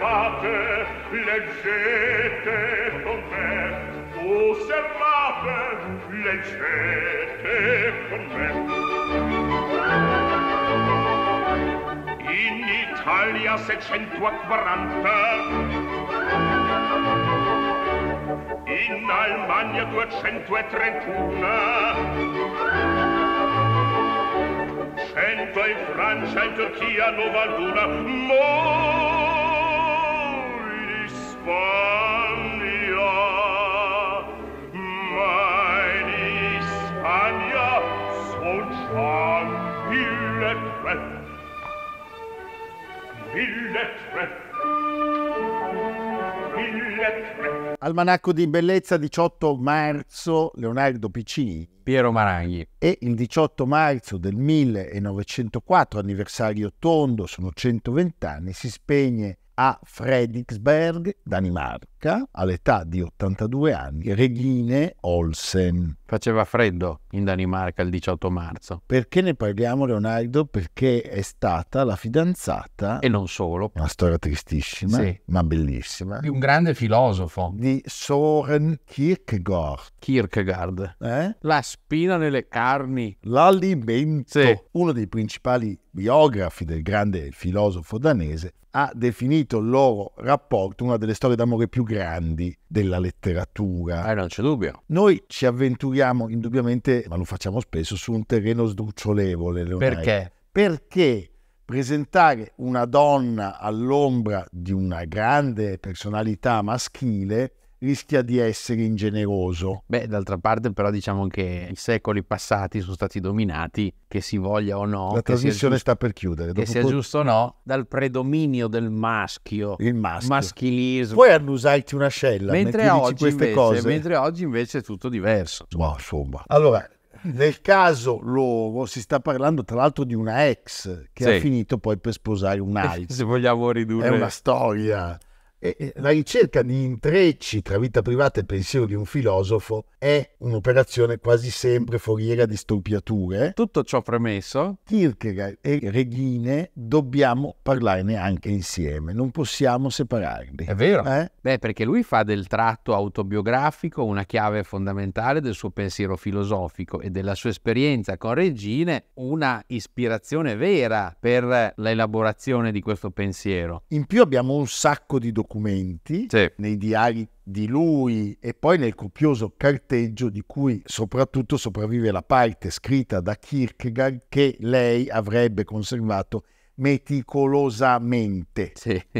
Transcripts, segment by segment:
ascoltate, leggete con me, osservate, leggete con me. In Italia 640, in Almagna 231, cento in Francia, in Turchia, 91, Almanacco di bellezza 18 marzo Leonardo Piccini Piero Maragni e il 18 marzo del 1904 anniversario tondo sono 120 anni si spegne a Fredriksberg, Danimarca, all'età di 82 anni, Regine Olsen. Faceva freddo in Danimarca il 18 marzo. Perché ne parliamo, Leonardo? Perché è stata la fidanzata. E non solo. Una storia tristissima, sì. ma bellissima. Di un grande filosofo. Di Soren Kierkegaard. Kierkegaard. Eh? La spina nelle carni. L'alimento. Sì. Uno dei principali biografi del grande filosofo danese, ha definito il loro rapporto una delle storie d'amore più grandi della letteratura. Eh, non c'è dubbio. Noi ci avventuriamo indubbiamente, ma lo facciamo spesso, su un terreno sdrucciolevole, Leonardo. Perché? Perché presentare una donna all'ombra di una grande personalità maschile rischia di essere ingeneroso. Beh, d'altra parte però diciamo che i secoli passati sono stati dominati, che si voglia o no... La trasmissione giusto, sta per chiudere. Che sia poi... giusto o no, dal predominio del maschio, il maschio. maschilismo. Puoi annusarti una scella mentre oggi queste invece, cose. Mentre oggi invece è tutto diverso. Ma insomma. Allora, nel caso loro si sta parlando tra l'altro di una ex che sì. ha finito poi per sposare un altro. Se vogliamo ridurre... È una storia la ricerca di intrecci tra vita privata e pensiero di un filosofo è un'operazione quasi sempre foriera di storpiature. Tutto ciò premesso, Kierkegaard e Regine dobbiamo parlarne anche insieme, non possiamo separarli. È vero? Eh? Beh, perché lui fa del tratto autobiografico una chiave fondamentale del suo pensiero filosofico e della sua esperienza con Regine una ispirazione vera per l'elaborazione di questo pensiero. In più abbiamo un sacco di documenti documenti, sì. nei diari di lui e poi nel copioso carteggio di cui soprattutto sopravvive la parte scritta da Kierkegaard che lei avrebbe conservato meticolosamente. Sì.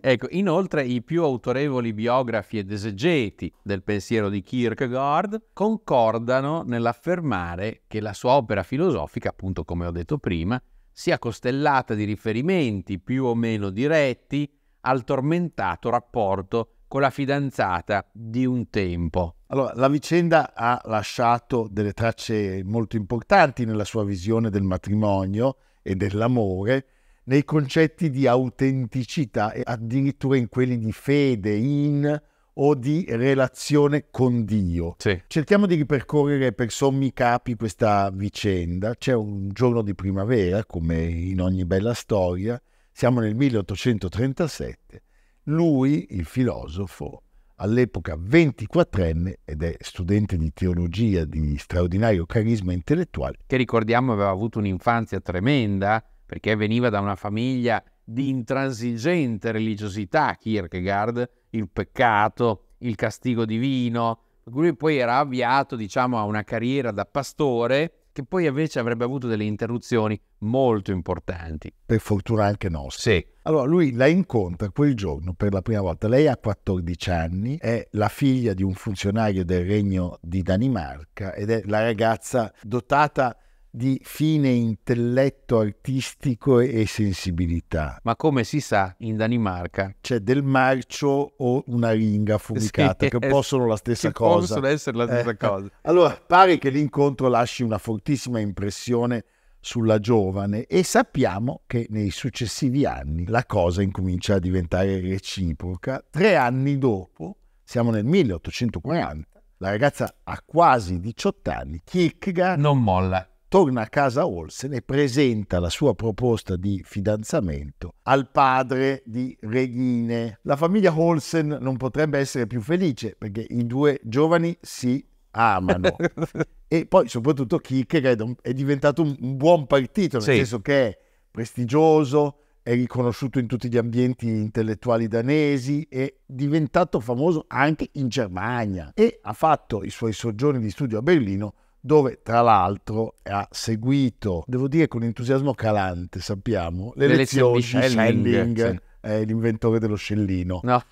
ecco, inoltre i più autorevoli biografi ed esegeti del pensiero di Kierkegaard concordano nell'affermare che la sua opera filosofica, appunto come ho detto prima, sia costellata di riferimenti più o meno diretti al tormentato rapporto con la fidanzata di un tempo. Allora, la vicenda ha lasciato delle tracce molto importanti nella sua visione del matrimonio e dell'amore, nei concetti di autenticità e addirittura in quelli di fede in o di relazione con Dio. Sì. Cerchiamo di ripercorrere per sommi capi questa vicenda. C'è un giorno di primavera, come in ogni bella storia, siamo nel 1837. Lui, il filosofo, all'epoca 24enne ed è studente di teologia di straordinario carisma intellettuale. Che ricordiamo aveva avuto un'infanzia tremenda perché veniva da una famiglia di intransigente religiosità, Kierkegaard, il peccato, il castigo divino. Lui poi era avviato diciamo, a una carriera da pastore che poi invece avrebbe avuto delle interruzioni molto importanti. Per fortuna anche nostra. Sì. Allora lui la incontra quel giorno per la prima volta. Lei ha 14 anni, è la figlia di un funzionario del regno di Danimarca ed è la ragazza dotata di fine intelletto artistico e sensibilità. Ma come si sa, in Danimarca c'è del marcio o una ringa fumicata, sì, che eh, possono la stessa cosa. Possono essere la stessa eh, cosa. Allora, pare che l'incontro lasci una fortissima impressione sulla giovane e sappiamo che nei successivi anni la cosa incomincia a diventare reciproca. Tre anni dopo, siamo nel 1840, la ragazza ha quasi 18 anni, Kierkegaard non molla torna a casa Olsen e presenta la sua proposta di fidanzamento al padre di Regine. La famiglia Olsen non potrebbe essere più felice perché i due giovani si amano. e poi soprattutto Kierkegaard è diventato un, un buon partito, nel sì. senso che è prestigioso, è riconosciuto in tutti gli ambienti intellettuali danesi, è diventato famoso anche in Germania e ha fatto i suoi soggiorni di studio a Berlino dove tra l'altro ha seguito, devo dire con entusiasmo calante, sappiamo, le, le lezioni di Schelling, Schelling è eh, l'inventore dello scellino. No,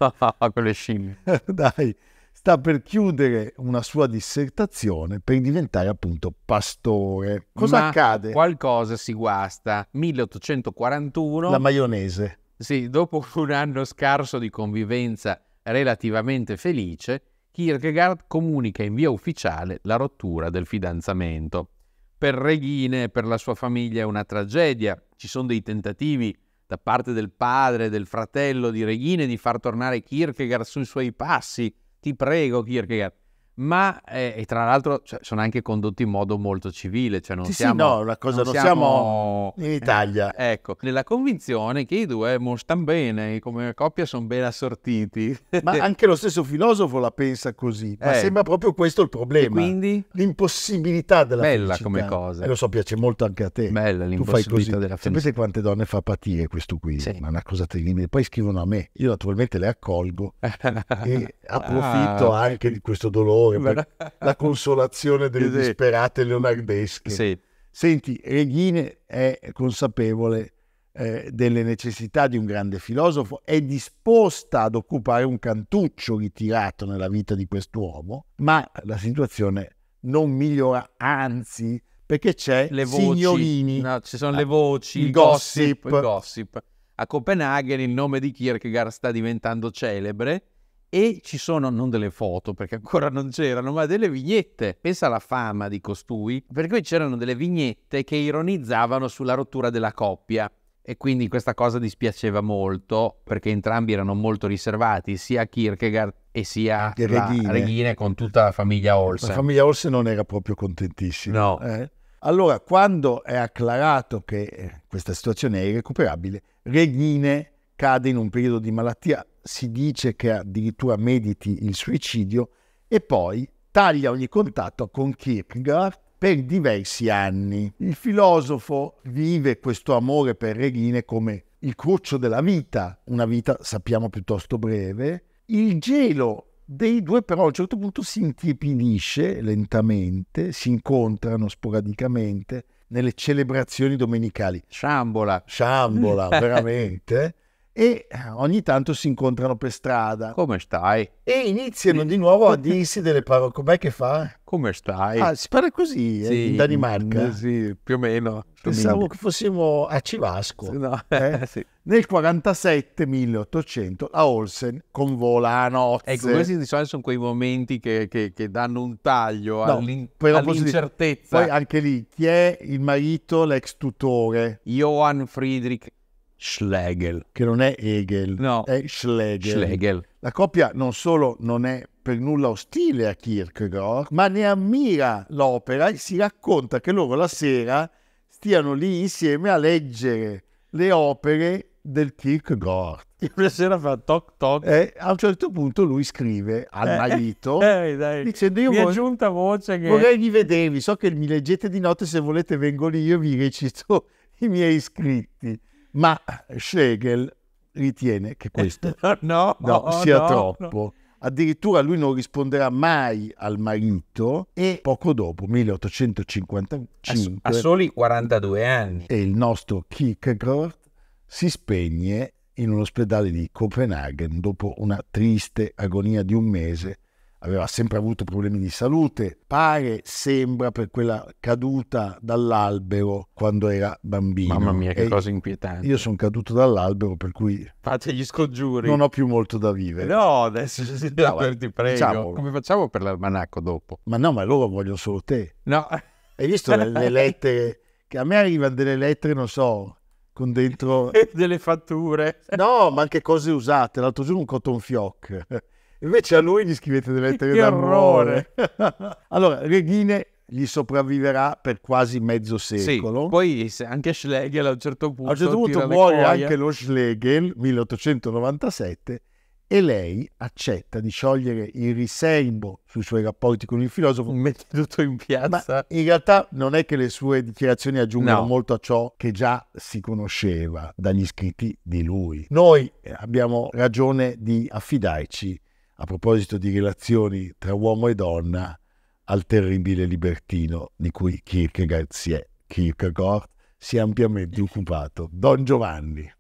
quelle scimmie. Dai, sta per chiudere una sua dissertazione per diventare appunto pastore. Cosa Ma accade? Qualcosa si guasta. 1841. La maionese. Sì, dopo un anno scarso di convivenza relativamente felice, Kierkegaard comunica in via ufficiale la rottura del fidanzamento. Per Regine e per la sua famiglia è una tragedia. Ci sono dei tentativi da parte del padre e del fratello di Regine di far tornare Kierkegaard sui suoi passi. Ti prego, Kierkegaard ma eh, e tra l'altro cioè, sono anche condotti in modo molto civile, cioè non sì, siamo... Sì, no, una cosa, non, non siamo, siamo, eh, in Italia. Eh, ecco, nella convinzione che i due mostano bene, come coppia sono ben assortiti. ma anche lo stesso filosofo la pensa così, ma eh. sembra proprio questo il problema. E quindi? L'impossibilità della Bella felicità. come cosa. E lo so, piace molto anche a te. Bella l'impossibilità della felicità. Sapete quante donne fa patire questo qui? Sì. Ma è una cosa terribile. Poi scrivono a me, io naturalmente le accolgo e approfitto ah, anche di questo dolore amore, la consolazione delle disperate leonardesche. Sì. Senti, Reghine è consapevole eh, delle necessità di un grande filosofo, è disposta ad occupare un cantuccio ritirato nella vita di quest'uomo, ma la situazione non migliora, anzi, perché c'è le voci, No, ci sono le ah, voci, il gossip, gossip. Il gossip. A Copenaghen il nome di Kierkegaard sta diventando celebre e ci sono non delle foto perché ancora non c'erano, ma delle vignette. Pensa alla fama di costui, per cui c'erano delle vignette che ironizzavano sulla rottura della coppia e quindi questa cosa dispiaceva molto perché entrambi erano molto riservati, sia Kierkegaard e sia Reghine. Reghine con tutta la famiglia Olsen. La famiglia Olsen non era proprio contentissima. No. Eh? Allora, quando è acclarato che eh, questa situazione è irrecuperabile, Reghine cade in un periodo di malattia si dice che addirittura mediti il suicidio, e poi taglia ogni contatto con Kierkegaard per diversi anni. Il filosofo vive questo amore per Regine come il cruccio della vita, una vita sappiamo piuttosto breve. Il gelo dei due però a un certo punto si intiepidisce lentamente, si incontrano sporadicamente nelle celebrazioni domenicali. Sciambola. Sciambola, veramente e eh, ogni tanto si incontrano per strada. Come stai? E iniziano di nuovo a dirsi delle parole. Com'è che fa? Come stai? Ah, si parla così eh? in Danimarca? Mm, sì, più o meno. Pensavo che fossimo a Civasco. No. Eh? sì. Nel 47, 1800, la Olsen convola a nozze. Ecco, questi di solito sono quei momenti che, che, che danno un taglio no, all'in- all'incertezza. poi anche lì, chi è il marito, l'ex tutore? Johann Friedrich Schlegel. Che non è Hegel, no. è Schlegel. Schlegel. La coppia non solo non è per nulla ostile a Kierkegaard, ma ne ammira l'opera e si racconta che loro la sera stiano lì insieme a leggere le opere del Kierkegaard. E una sera fa toc toc. E a un certo punto lui scrive al eh, marito eh, dai. dicendo io mi vor- voce che... vorrei rivedervi, so che mi leggete di notte, se volete vengo lì, io vi recito i miei scritti. Ma Schlegel ritiene che questo no, no, oh, sia no, troppo. Addirittura lui non risponderà mai al marito e poco dopo, 1855, a, soli 42 anni, e il nostro Kierkegaard si spegne in un ospedale di Copenaghen dopo una triste agonia di un mese aveva sempre avuto problemi di salute, pare, sembra per quella caduta dall'albero quando era bambino. Mamma mia, che e cosa inquietante. Io sono caduto dall'albero, per cui... Fate gli scongiuri. Non ho più molto da vivere. No, adesso no, ti prego. Diciamolo. Come facciamo per l'almanacco dopo? Ma no, ma loro vogliono solo te. No. Hai visto le, le lettere? Che a me arrivano delle lettere, non so, con dentro... delle fatture. No, ma anche cose usate. L'altro giorno un cotton fioc. Invece a lui gli scrivete delle lettere che d'amore. allora, Regine gli sopravviverà per quasi mezzo secolo. Sì, poi anche Schlegel a un certo punto... A un certo punto muore anche lo Schlegel, 1897, e lei accetta di sciogliere il riservo sui suoi rapporti con il filosofo. Mette tutto in piazza. in realtà non è che le sue dichiarazioni aggiungano no. molto a ciò che già si conosceva dagli scritti di lui. Noi abbiamo ragione di affidarci a proposito di relazioni tra uomo e donna al terribile libertino di cui Kierkegaard si è, Kierkegaard si è ampiamente occupato, Don Giovanni.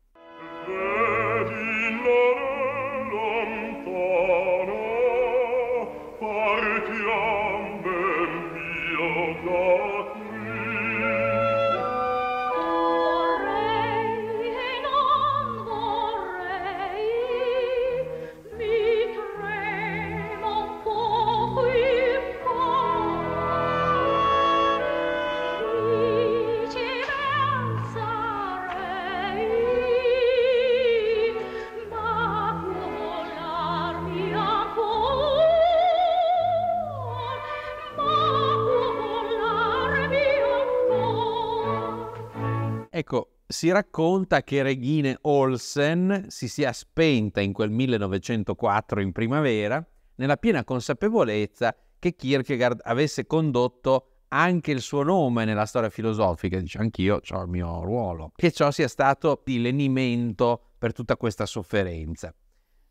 si racconta che Regine Olsen si sia spenta in quel 1904 in primavera, nella piena consapevolezza che Kierkegaard avesse condotto anche il suo nome nella storia filosofica, dice anch'io ho il mio ruolo, che ciò sia stato di lenimento per tutta questa sofferenza.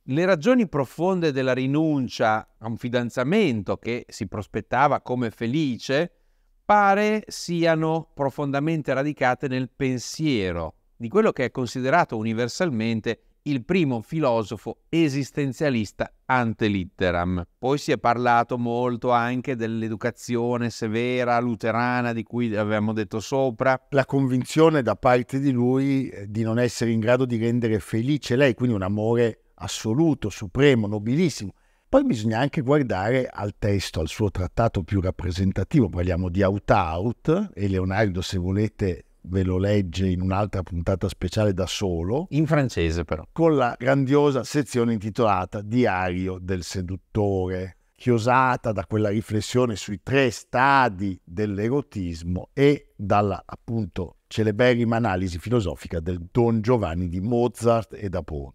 Le ragioni profonde della rinuncia a un fidanzamento che si prospettava come felice pare siano profondamente radicate nel pensiero di quello che è considerato universalmente il primo filosofo esistenzialista ante litteram. Poi si è parlato molto anche dell'educazione severa luterana di cui avevamo detto sopra. La convinzione da parte di lui eh, di non essere in grado di rendere felice lei, quindi un amore assoluto, supremo, nobilissimo, poi bisogna anche guardare al testo, al suo trattato più rappresentativo, parliamo di Out Out e Leonardo se volete ve lo legge in un'altra puntata speciale da solo. In francese però. Con la grandiosa sezione intitolata Diario del seduttore, chiosata da quella riflessione sui tre stadi dell'erotismo e dalla appunto celeberrima analisi filosofica del Don Giovanni di Mozart e da Ponte.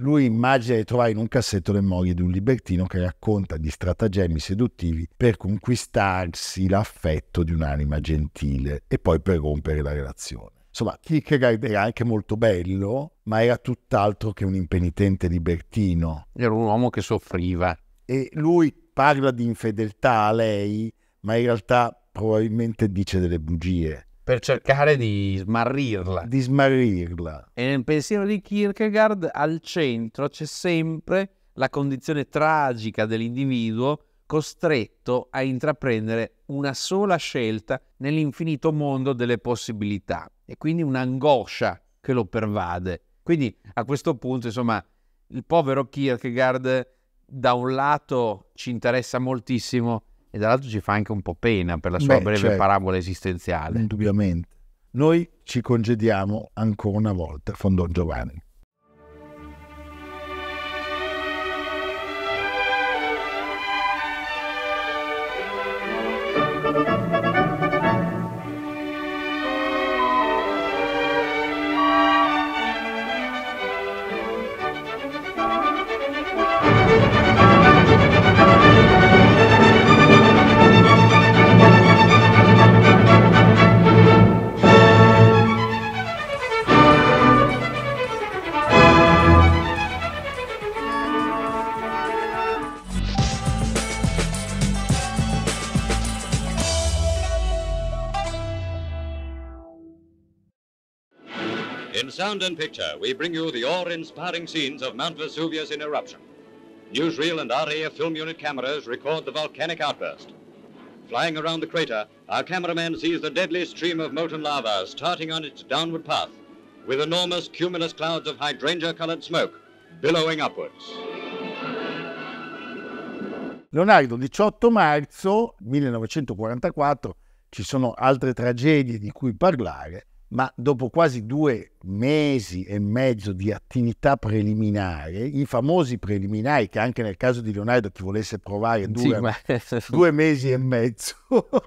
Lui immagina di trovare in un cassetto le memorie di un libertino che racconta di stratagemmi seduttivi per conquistarsi l'affetto di un'anima gentile e poi per rompere la relazione. Insomma, Kierkegaard era anche molto bello, ma era tutt'altro che un impenitente libertino. Era un uomo che soffriva. E lui parla di infedeltà a lei, ma in realtà probabilmente dice delle bugie per cercare di smarrirla. Di smarrirla. E nel pensiero di Kierkegaard al centro c'è sempre la condizione tragica dell'individuo costretto a intraprendere una sola scelta nell'infinito mondo delle possibilità e quindi un'angoscia che lo pervade. Quindi a questo punto, insomma, il povero Kierkegaard da un lato ci interessa moltissimo e dall'altro ci fa anche un po' pena per la sua Beh, breve cioè, parabola esistenziale. Indubbiamente. Noi ci congediamo ancora una volta, Fondon Giovanni. Sound and Picture, we bring you the awe-inspiring scenes of Mount Vesuvius in eruption. Newsreel and RAF film unit cameras record the volcanic outburst. Flying around the crater, our cameraman sees the deadly stream of molten lava starting on its downward path, with enormous cumulus clouds of hydrangea-colored smoke billowing upwards. Leonardo, 18 marzo 1944 ci sono altre tragedie di cui parlare ma dopo quasi due mesi e mezzo di attività preliminare, i famosi preliminari, che anche nel caso di Leonardo chi volesse provare durano sì, ma... due mesi e mezzo,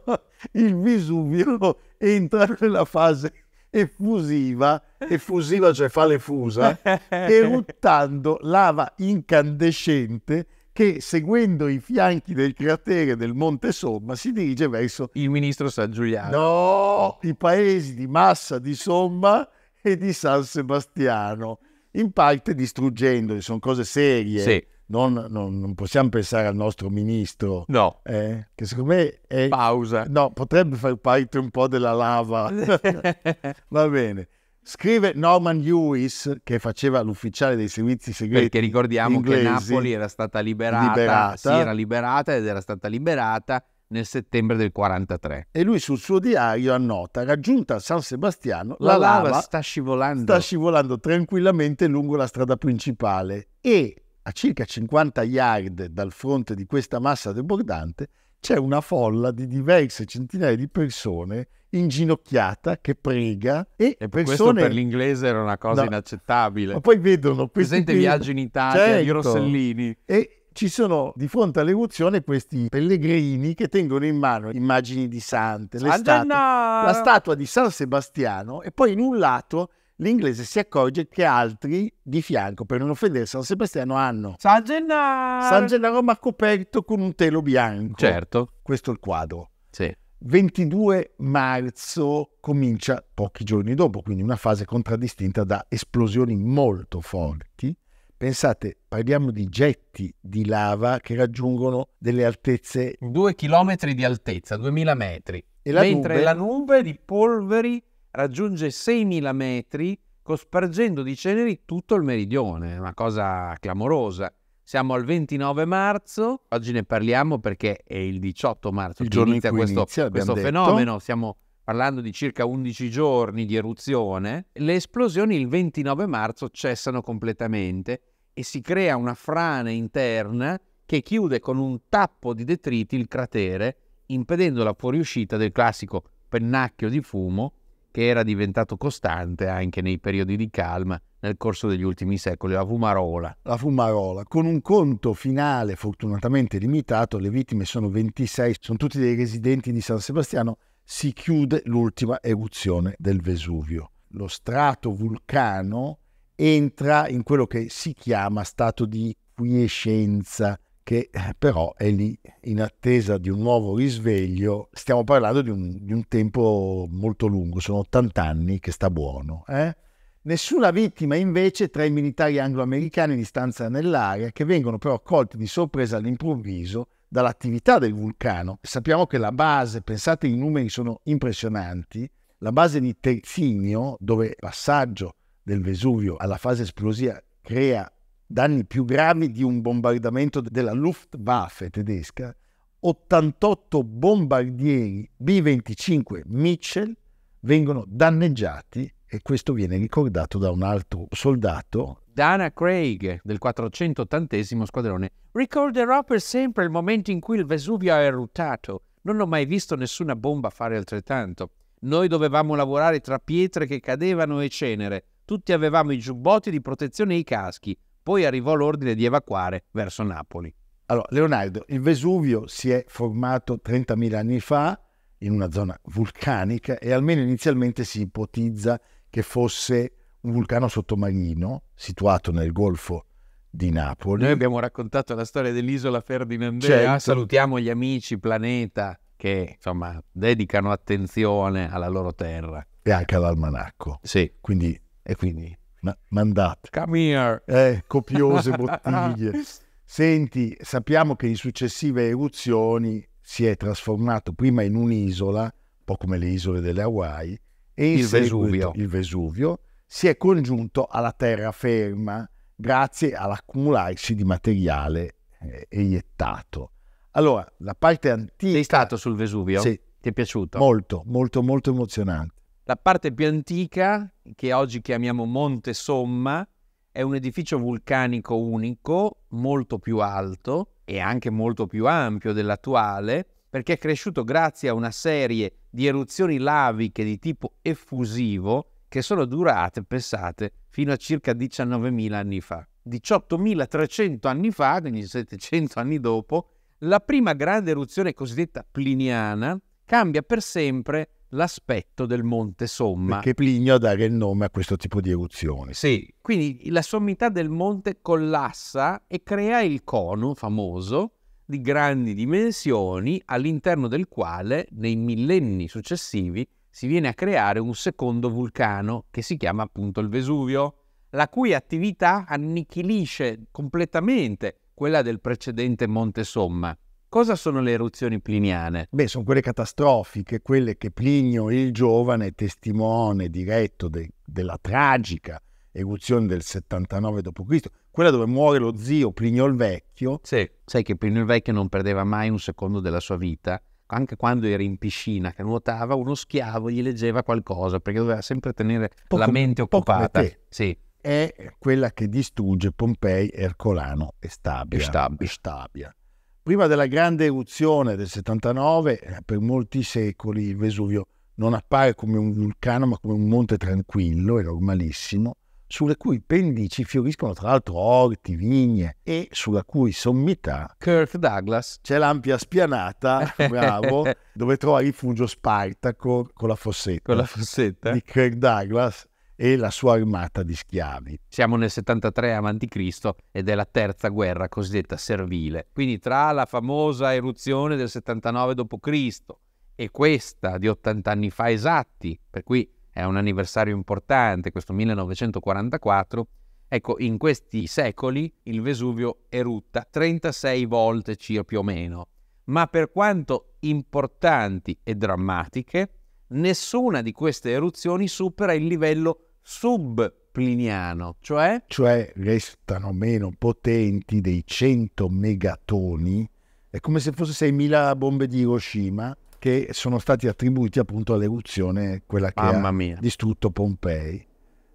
il Vesuvio entra nella fase effusiva, effusiva cioè fa le fusa, eruttando lava incandescente che seguendo i fianchi del cratere del Monte Somma si dirige verso... Il ministro San Giuliano. No, i paesi di Massa di Somma e di San Sebastiano, in parte distruggendoli, sono cose serie. Sì. Non, non, non, possiamo pensare al nostro ministro. No. Eh, che secondo me è... Pausa. No, potrebbe far parte un po' della lava. Va bene. Scrive Norman Lewis, che faceva l'ufficiale dei servizi segreti. Perché ricordiamo inglesi, che Napoli era stata liberata, liberata. Si era liberata ed era stata liberata nel settembre del 43. E lui sul suo diario annota, raggiunta San Sebastiano, la, la lava, lava sta, scivolando. sta scivolando tranquillamente lungo la strada principale e a circa 50 yard dal fronte di questa massa debordante c'è una folla di diverse centinaia di persone inginocchiata che prega e, e persone... questo per l'inglese era una cosa no. inaccettabile. Ma poi vedono questi Presente viaggi in Italia certo. di Rossellini e ci sono di fronte all'eruzione questi pellegrini che tengono in mano immagini di sante, ah, statue, la statua di San Sebastiano e poi in un lato l'inglese si accorge che altri di fianco, per non offendere San Sebastiano, hanno San Gennaro, San Gennaro ma coperto con un telo bianco. Certo. Questo è il quadro. Sì. 22 marzo comincia pochi giorni dopo, quindi una fase contraddistinta da esplosioni molto forti. Pensate, parliamo di getti di lava che raggiungono delle altezze... Due chilometri di altezza, 2000 metri. E la Mentre nube... la nube di polveri raggiunge 6000 metri, cospargendo di ceneri tutto il meridione, una cosa clamorosa. Siamo al 29 marzo, oggi ne parliamo perché è il 18 marzo il che inizia in questo, inizia, questo fenomeno, Stiamo parlando di circa 11 giorni di eruzione, le esplosioni il 29 marzo cessano completamente e si crea una frana interna che chiude con un tappo di detriti il cratere, impedendo la fuoriuscita del classico pennacchio di fumo che era diventato costante anche nei periodi di calma nel corso degli ultimi secoli, la fumarola. La fumarola. Con un conto finale fortunatamente limitato, le vittime sono 26, sono tutti dei residenti di San Sebastiano, si chiude l'ultima eruzione del Vesuvio. Lo strato vulcano entra in quello che si chiama stato di quiescenza, che eh, però è lì in attesa di un nuovo risveglio. Stiamo parlando di un, di un tempo molto lungo, sono 80 anni che sta buono. Eh? Nessuna vittima invece tra i militari anglo-americani di stanza nell'area che vengono però colti di sorpresa all'improvviso dall'attività del vulcano. Sappiamo che la base, pensate i numeri sono impressionanti, la base di Terzinio, dove il passaggio del Vesuvio alla fase esplosiva crea danni più gravi di un bombardamento della Luftwaffe tedesca, 88 bombardieri B-25 Mitchell vengono danneggiati e questo viene ricordato da un altro soldato. Dana Craig, del 480 squadrone, ricorderò per sempre il momento in cui il Vesuvio ha eruttato. Non ho mai visto nessuna bomba fare altrettanto. Noi dovevamo lavorare tra pietre che cadevano e cenere. Tutti avevamo i giubbotti di protezione e i caschi. Poi arrivò l'ordine di evacuare verso Napoli. Allora, Leonardo, il Vesuvio si è formato 30.000 anni fa in una zona vulcanica e almeno inizialmente si ipotizza che fosse un vulcano sottomarino situato nel golfo di Napoli. Noi abbiamo raccontato la storia dell'isola Ferdinandea, certo. salutiamo gli amici Planeta che insomma dedicano attenzione alla loro terra. E anche all'almanacco. Sì. Quindi, e quindi... Ma- mandate. Come here. Eh, copiose bottiglie. Senti, sappiamo che in successive eruzioni si è trasformato prima in un'isola, un po' come le isole delle Hawaii, e il, Vesuvio. il Vesuvio si è congiunto alla terraferma grazie all'accumularsi di materiale eh, eiettato. Allora, la parte antica... Sei stato sul Vesuvio? Sì. Ti è piaciuto? Molto, molto, molto emozionante. La parte più antica, che oggi chiamiamo Monte Somma, è un edificio vulcanico unico, molto più alto e anche molto più ampio dell'attuale, perché è cresciuto grazie a una serie di eruzioni laviche di tipo effusivo che sono durate, pensate, fino a circa 19.000 anni fa. 18.300 anni fa, quindi 700 anni dopo, la prima grande eruzione cosiddetta pliniana cambia per sempre l'aspetto del Monte Somma. Perché Plinio dà il nome a questo tipo di eruzione. Sì, quindi la sommità del monte collassa e crea il cono famoso di grandi dimensioni all'interno del quale nei millenni successivi si viene a creare un secondo vulcano che si chiama appunto il Vesuvio, la cui attività annichilisce completamente quella del precedente Monte Somma. Cosa sono le eruzioni pliniane? Beh, sono quelle catastrofiche, quelle che Plinio il Giovane, testimone diretto de- della tragica eruzione del 79 d.C., quella dove muore lo zio Plinio il Vecchio. Sì. Sai che Plinio il Vecchio non perdeva mai un secondo della sua vita. Anche quando era in piscina che nuotava, uno schiavo gli leggeva qualcosa perché doveva sempre tenere poco, la mente occupata. Sì. È quella che distrugge Pompei, Ercolano e Stabia. Stabia. Stabia. Prima della grande eruzione del 79, eh, per molti secoli il Vesuvio non appare come un vulcano, ma come un monte tranquillo e normalissimo sulle cui pendici fioriscono tra l'altro orti, vigne e sulla cui sommità Kirk Douglas c'è l'ampia spianata, bravo, dove trova rifugio Spartaco con la fossetta, con la fossetta. di Kirk Douglas e la sua armata di schiavi. Siamo nel 73 a.C. ed è la terza guerra cosiddetta servile, quindi tra la famosa eruzione del 79 d.C. e questa di 80 anni fa esatti, per cui è un anniversario importante, questo 1944, ecco, in questi secoli il Vesuvio erutta 36 volte circa più o meno, ma per quanto importanti e drammatiche, nessuna di queste eruzioni supera il livello subpliniano, cioè... Cioè restano meno potenti dei 100 megatoni, è come se fosse 6.000 bombe di Hiroshima, che sono stati attribuiti appunto all'eruzione, quella che Mamma ha mia. distrutto Pompei.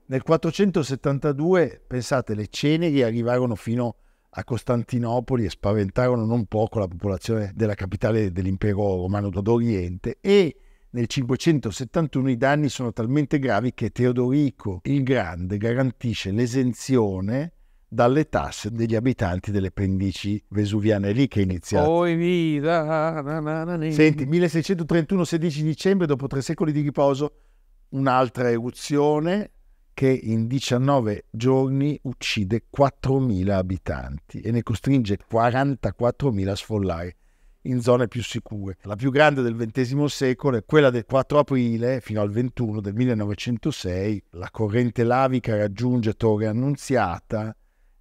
Nel 472, pensate, le ceneri arrivarono fino a Costantinopoli e spaventarono non poco la popolazione della capitale dell'impero romano d'Oriente e nel 571 i danni sono talmente gravi che Teodorico il Grande garantisce l'esenzione dalle tasse degli abitanti delle pendici vesuviane. lì che è iniziato. Oh, da, da, da, Senti, 1631, 16 dicembre, dopo tre secoli di riposo, un'altra eruzione che in 19 giorni uccide 4.000 abitanti e ne costringe 44.000 a sfollare in zone più sicure. La più grande del XX secolo è quella del 4 aprile fino al 21 del 1906. La corrente lavica raggiunge Torre Annunziata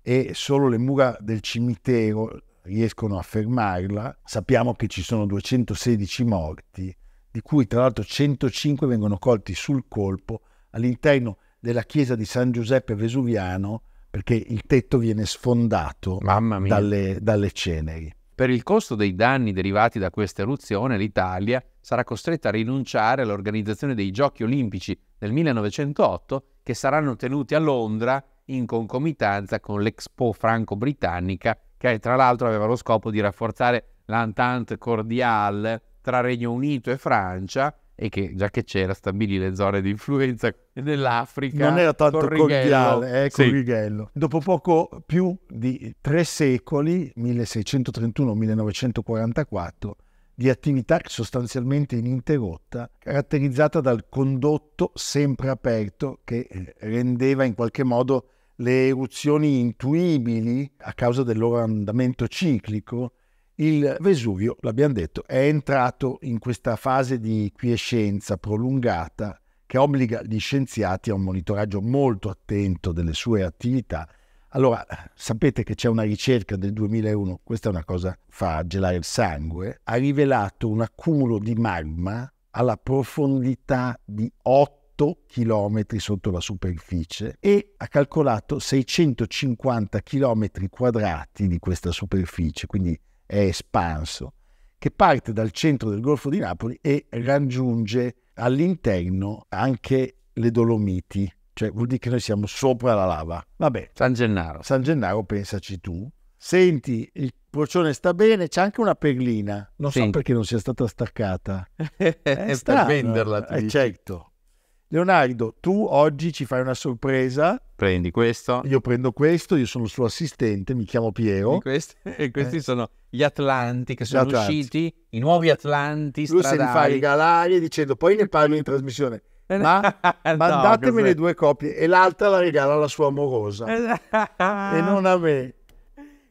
e solo le mura del cimitero riescono a fermarla. Sappiamo che ci sono 216 morti, di cui tra l'altro 105 vengono colti sul colpo all'interno della chiesa di San Giuseppe Vesuviano perché il tetto viene sfondato dalle, dalle ceneri. Per il costo dei danni derivati da questa eruzione, l'Italia sarà costretta a rinunciare all'organizzazione dei Giochi Olimpici del 1908 che saranno tenuti a Londra in concomitanza con l'Expo franco-britannica che tra l'altro aveva lo scopo di rafforzare l'entente cordiale tra Regno Unito e Francia e che già che c'era stabilì le zone di influenza nell'Africa. Non era tanto conghiale, eh, sì. Righello. Dopo poco più di tre secoli, 1631-1944, di attività sostanzialmente ininterrotta, caratterizzata dal condotto sempre aperto che eh, rendeva in qualche modo le eruzioni intuibili a causa del loro andamento ciclico il Vesuvio, l'abbiamo detto, è entrato in questa fase di quiescenza prolungata che obbliga gli scienziati a un monitoraggio molto attento delle sue attività. Allora, sapete che c'è una ricerca del 2001, questa è una cosa che fa gelare il sangue, ha rivelato un accumulo di magma alla profondità di 8 km sotto la superficie e ha calcolato 650 km quadrati di questa superficie, quindi è espanso, che parte dal centro del Golfo di Napoli e raggiunge all'interno anche le Dolomiti, cioè vuol dire che noi siamo sopra la lava. Vabbè. San Gennaro. San Gennaro, pensaci tu. Senti, il porcione sta bene, c'è anche una perlina. Non sì. so perché non sia stata staccata. È per venderla. Eh, certo. Leonardo, tu oggi ci fai una sorpresa. Prendi questo. Io prendo questo, io sono il suo assistente, mi chiamo Piero. E questi, e questi eh. sono gli Atlanti che sono Atlanti. usciti, i nuovi Atlanti Lui se li fa regalare dicendo poi ne parlo in trasmissione. Eh, Ma no, le due copie e l'altra la regala alla sua amorosa eh, e non a me.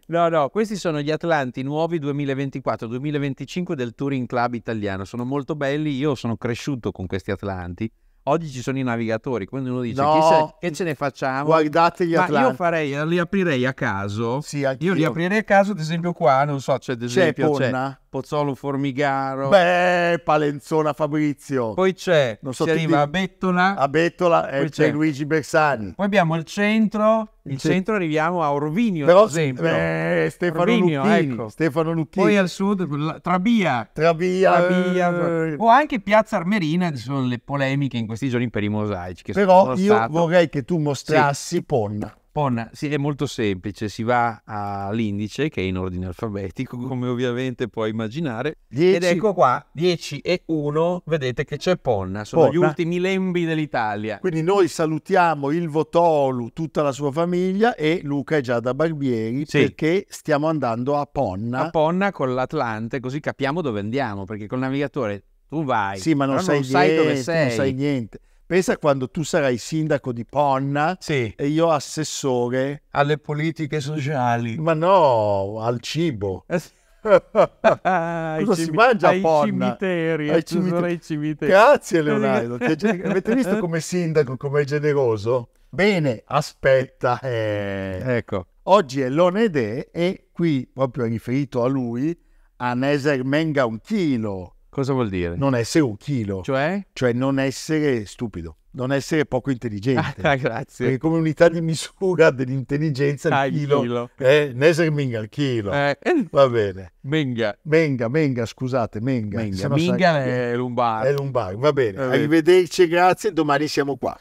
No, no, questi sono gli Atlanti nuovi 2024-2025 del Touring Club italiano. Sono molto belli, io sono cresciuto con questi Atlanti Oggi ci sono i navigatori, quindi uno dice no, che ce ne facciamo? Guardate gli atlanti. Ma io farei, li aprirei a caso. Sì, anch'io. Io li aprirei a caso, ad esempio qua, non so, c'è ad esempio... C'è Ponna? C'è, Pozzolo Formigaro. Beh, Palenzona Fabrizio. Poi c'è, non so si arriva a Bettola. A Bettola e eh, c'è Luigi Bersani. Poi abbiamo il centro, il c'è. centro arriviamo a Orvinio, Però, ad esempio. Beh, Stefano, Orvinio, Lucchini, ecco. Stefano Lucchini. Poi al sud, Trabia. Trabia. Trabia eh. O anche Piazza Armerina, ci sono le polemiche in questi giorni per i mosaici. Però io stato. vorrei che tu mostrassi sì. Ponna. Ponna, sì, è molto semplice, si va all'indice che è in ordine alfabetico come ovviamente puoi immaginare. Dieci. Ed ecco qua, 10 e 1, vedete che c'è Ponna, sono Ponna. gli ultimi lembi dell'Italia. Quindi noi salutiamo il Votolu, tutta la sua famiglia e Luca è già da Barbieri sì. perché stiamo andando a Ponna. A Ponna con l'Atlante così capiamo dove andiamo perché col navigatore tu vai, sì, ma non, sai, non niente, sai dove sei. Non sai niente. Pensa quando tu sarai sindaco di Ponna sì. e io assessore alle politiche sociali. Ma no, al cibo. Cosa cim- si mangia ai a eh, cimiteri, ai cimiteri. cimiteri. Grazie eh, Leonardo. Eh, avete visto come sindaco, come generoso? Bene, aspetta. Eh. Ecco. Oggi è l'Onedè e qui proprio è riferito a lui, a Neser Menga un chilo Cosa vuol dire? Non essere un chilo. Cioè? Cioè non essere stupido, non essere poco intelligente. Ah, grazie. Perché come unità di misura dell'intelligenza ah, il chilo, chilo. Eh, Neser Minga il chilo. Eh. eh va bene. Menga. Menga, Menga, scusate, Menga. Menga, Menga sai... è lumbar. È lumbar, va bene. va bene. Arrivederci, grazie, domani siamo qua.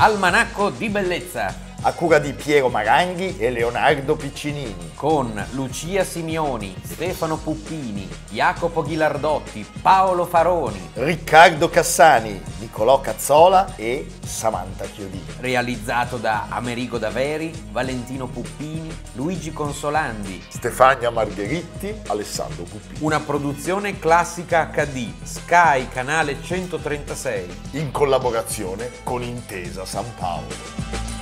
Almanacco di bellezza a cura di Piero Maranghi e Leonardo Piccinini. Con Lucia Simioni, Stefano Puppini, Jacopo Ghilardotti, Paolo Faroni, Riccardo Cassani, Nicolò Cazzola e Samantha Chiodini. Realizzato da Amerigo Daveri, Valentino Puppini, Luigi Consolandi, Stefania Margheritti, Alessandro Puppini. Una produzione classica HD, Sky Canale 136. In collaborazione con Intesa San Paolo.